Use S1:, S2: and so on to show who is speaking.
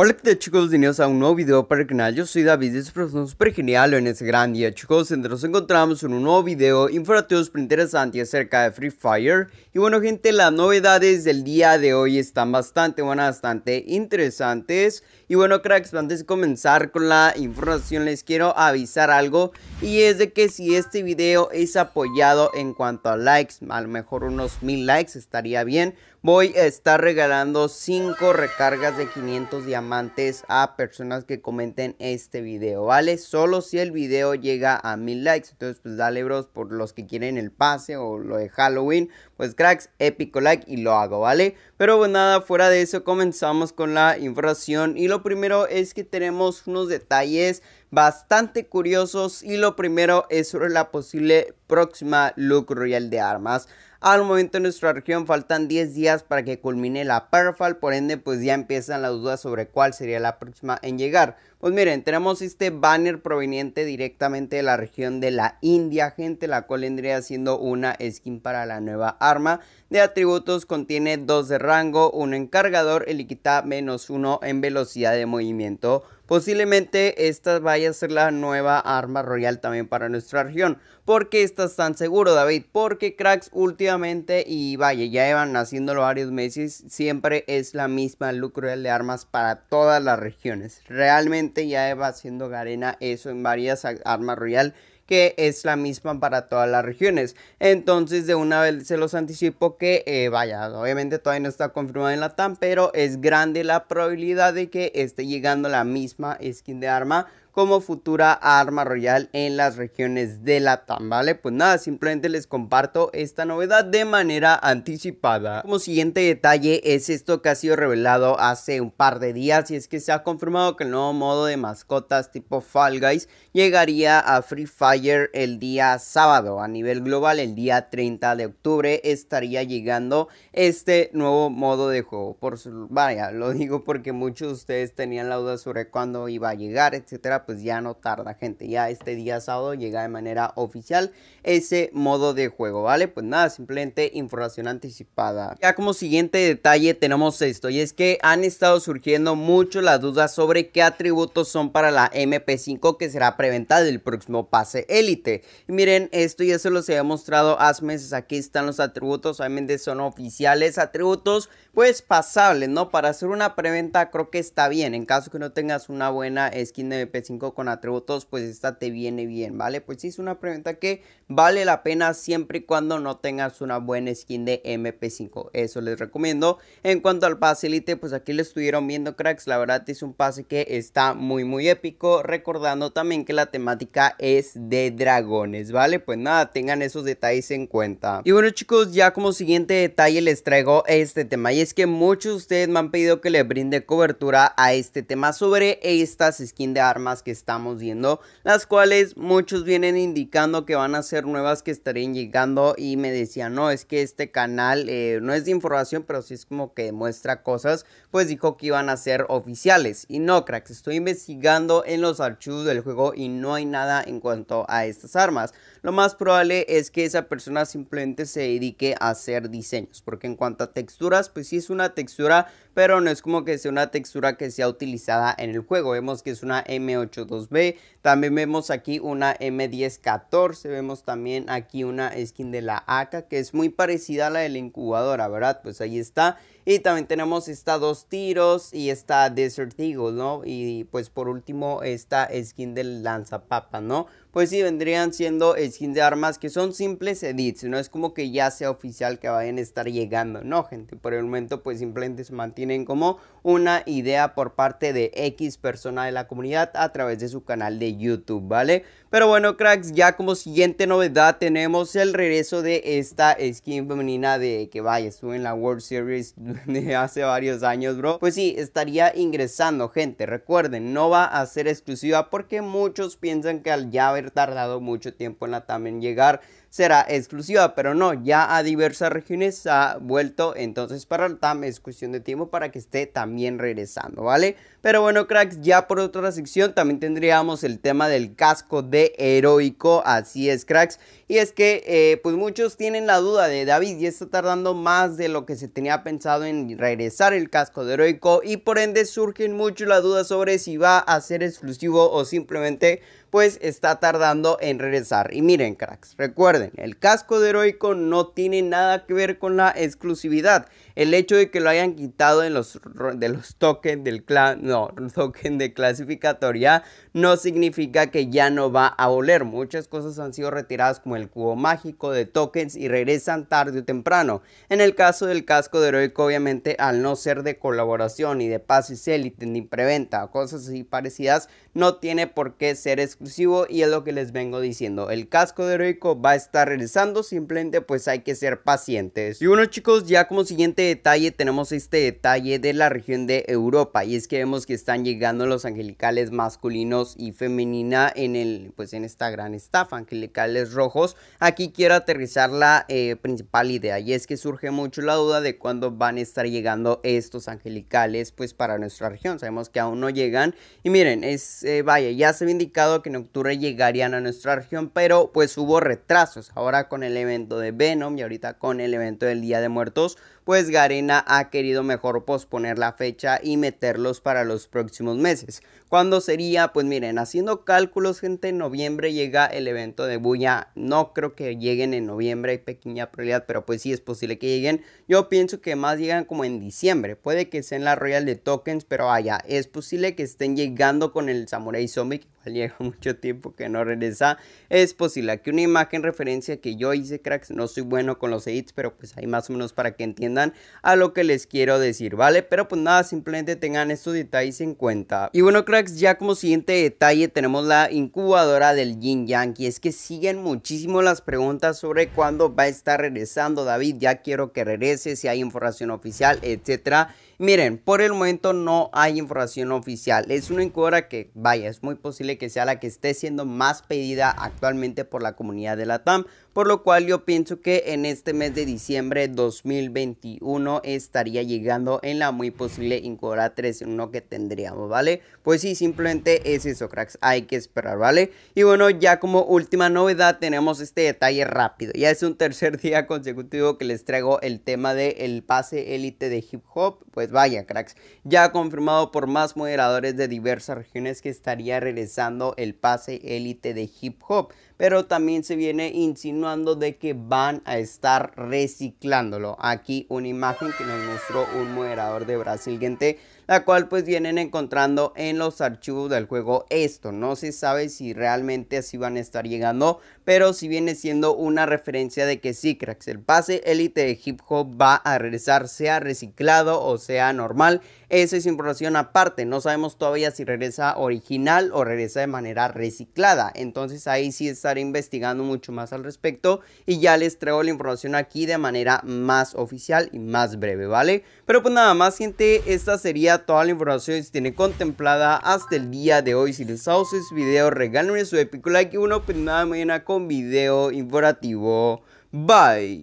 S1: Hola que tal chicos, bienvenidos a un nuevo video para el canal, yo soy David y espero que super genial en este gran día chicos, nos encontramos en un nuevo video informativo súper interesante acerca de Free Fire y bueno gente, las novedades del día de hoy están bastante buenas, bastante interesantes y bueno, cracks, antes de comenzar con la información, les quiero avisar algo. Y es de que si este video es apoyado en cuanto a likes, a lo mejor unos mil likes estaría bien. Voy a estar regalando 5 recargas de 500 diamantes a personas que comenten este video, ¿vale? Solo si el video llega a mil likes. Entonces, pues dale, bros, por los que quieren el pase o lo de Halloween. Pues, cracks, épico like y lo hago, ¿vale? Pero pues nada, fuera de eso, comenzamos con la información y lo lo primero es que tenemos unos detalles bastante curiosos y lo primero es sobre la posible próxima look royal de armas. Al momento en nuestra región faltan 10 días para que culmine la perfal, por ende pues ya empiezan las dudas sobre cuál sería la próxima en llegar. Pues miren, tenemos este banner proveniente directamente de la región de la India, gente, la cual vendría siendo una skin para la nueva arma. De atributos contiene 2 de rango, 1 en cargador, quita menos 1 en velocidad de movimiento. Posiblemente esta vaya a ser la nueva arma royal también para nuestra región. ¿Por qué estás tan seguro, David? Porque cracks últimamente, y vaya, ya llevan haciéndolo varios meses, siempre es la misma lucro de armas para todas las regiones. Realmente ya va haciendo Garena eso en varias armas royal que es la misma para todas las regiones. Entonces, de una vez se los anticipo que, eh, vaya, obviamente todavía no está confirmada en la TAM, pero es grande la probabilidad de que esté llegando la misma skin de arma como futura arma royal en las regiones de la Latam, ¿vale? Pues nada, simplemente les comparto esta novedad de manera anticipada. Como siguiente detalle es esto que ha sido revelado hace un par de días y es que se ha confirmado que el nuevo modo de mascotas tipo Fall Guys llegaría a Free Fire el día sábado. A nivel global, el día 30 de octubre estaría llegando este nuevo modo de juego. Por su... Vaya, lo digo porque muchos de ustedes tenían la duda sobre cuándo iba a llegar, etcétera pues ya no tarda, gente. Ya este día sábado llega de manera oficial ese modo de juego, ¿vale? Pues nada, simplemente información anticipada. Ya como siguiente detalle tenemos esto, y es que han estado surgiendo mucho las dudas sobre qué atributos son para la MP5 que será preventa del próximo pase élite. Y miren, esto ya se los había mostrado hace meses, aquí están los atributos, obviamente son oficiales, atributos pues pasables, ¿no? Para hacer una preventa creo que está bien, en caso que no tengas una buena skin de MP5 con atributos, pues esta te viene bien, ¿vale? Pues sí, es una pregunta que vale la pena siempre y cuando no tengas una buena skin de MP5. Eso les recomiendo. En cuanto al pase elite, pues aquí lo estuvieron viendo, cracks. La verdad es un pase que está muy, muy épico. Recordando también que la temática es de dragones, ¿vale? Pues nada, tengan esos detalles en cuenta. Y bueno, chicos, ya como siguiente detalle les traigo este tema. Y es que muchos de ustedes me han pedido que le brinde cobertura a este tema sobre estas skins de armas que estamos viendo, las cuales muchos vienen indicando que van a ser nuevas que estarían llegando y me decían, no, es que este canal eh, no es de información, pero si es como que demuestra cosas, pues dijo que iban a ser oficiales. Y no, cracks, estoy investigando en los archivos del juego y no hay nada en cuanto a estas armas. Lo más probable es que esa persona simplemente se dedique a hacer diseños, porque en cuanto a texturas, pues si es una textura pero no es como que sea una textura que sea utilizada en el juego. Vemos que es una M82B, también vemos aquí una M1014, vemos también aquí una skin de la AK que es muy parecida a la de la incubadora, ¿verdad? Pues ahí está. Y también tenemos esta Dos Tiros y está Desert Eagle, ¿no? Y pues por último esta skin del lanzapapa, ¿no? Pues sí, vendrían siendo skins de armas que son simples edits, no es como que ya sea oficial que vayan a estar llegando, ¿no, gente? Por el momento pues simplemente se mantienen como una idea por parte de X persona de la comunidad a través de su canal de YouTube, ¿vale? Pero bueno, cracks, ya como siguiente novedad tenemos el regreso de esta skin femenina de que vaya, estuve en la World Series de hace varios años, bro. Pues sí, estaría ingresando, gente. Recuerden, no va a ser exclusiva porque muchos piensan que al ya haber tardado mucho tiempo en la también llegar será exclusiva, pero no, ya a diversas regiones ha vuelto, entonces para el TAM es cuestión de tiempo para que esté también regresando, ¿vale? Pero bueno, cracks, ya por otra sección también tendríamos el tema del casco de heroico, así es, cracks, y es que eh, pues muchos tienen la duda de David, ya está tardando más de lo que se tenía pensado en regresar el casco de heroico y por ende surgen mucho la duda sobre si va a ser exclusivo o simplemente pues está tardando en regresar. Y miren, cracks, recuerden, el casco de heroico no tiene nada que ver con la exclusividad. El hecho de que lo hayan quitado en los, de los tokens del clan, no, token de clasificatoria, no significa que ya no va a volver Muchas cosas han sido retiradas como el cubo mágico de tokens y regresan tarde o temprano. En el caso del casco de heroico, obviamente, al no ser de colaboración ni de pases élite ni preventa, cosas así parecidas, no tiene por qué ser exclusivo y es lo que les vengo diciendo. El casco de heroico va a estar regresando, simplemente pues hay que ser pacientes. Y bueno chicos, ya como siguiente detalle tenemos este detalle de la región de Europa y es que vemos que están llegando los angelicales masculinos y femenina en el pues en esta gran estafa, angelicales rojos. Aquí quiero aterrizar la eh, principal idea y es que surge mucho la duda de cuándo van a estar llegando estos angelicales pues para nuestra región. Sabemos que aún no llegan y miren, es eh, vaya, ya se había indicado que en octubre llegarían a nuestra región, pero pues hubo retrasos. Ahora con el evento de Venom y ahorita con el evento del Día de Muertos, pues Garena ha querido mejor posponer la fecha y meterlos para los próximos meses. ¿Cuándo sería? Pues miren, haciendo cálculos, gente, en noviembre llega el evento de Buya. No creo que lleguen en noviembre, hay pequeña probabilidad, pero pues sí es posible que lleguen. Yo pienso que más llegan como en diciembre. Puede que sea en la Royal de Tokens, pero vaya, es posible que estén llegando con el Samurai Zombie Llega mucho tiempo que no regresa. Es posible aquí una imagen referencia que yo hice, cracks. No soy bueno con los edits, pero pues hay más o menos para que entiendan a lo que les quiero decir, ¿vale? Pero pues nada, simplemente tengan estos detalles en cuenta. Y bueno, cracks, ya como siguiente detalle tenemos la incubadora del Yin Yang. Y es que siguen muchísimo las preguntas sobre cuándo va a estar regresando David. Ya quiero que regrese, si hay información oficial, etcétera. Miren, por el momento no hay información oficial. Es una incubadora que, vaya, es muy posible que sea la que esté siendo más pedida actualmente por la comunidad de la TAM. Por lo cual yo pienso que en este mes de diciembre 2021 estaría llegando en la muy posible incubadora 3.1 que tendríamos, ¿vale? Pues sí, simplemente es eso, cracks. Hay que esperar, ¿vale? Y bueno, ya como última novedad tenemos este detalle rápido. Ya es un tercer día consecutivo que les traigo el tema del el pase élite de hip hop. Pues pues vaya, cracks, ya confirmado por más moderadores de diversas regiones que estaría regresando el pase élite de hip hop, pero también se viene insinuando de que van a estar reciclándolo. Aquí una imagen que nos mostró un moderador de Brasil, gente, la cual pues vienen encontrando en los archivos del juego esto. No se sabe si realmente así van a estar llegando, pero si viene siendo una referencia de que sí, cracks, el pase élite de hip hop va a regresar, sea reciclado o sea normal. Esa es información aparte, no sabemos todavía si regresa original o regresa de manera reciclada. Entonces ahí sí estaré investigando mucho más al respecto y ya les traigo la información aquí de manera más oficial y más breve, ¿vale? Pero pues nada más, gente, esta sería toda la información se tiene contemplada hasta el día de hoy. Si les ha gustado este video, regálenme su épico like y una opinión mañana con video informativo. Bye.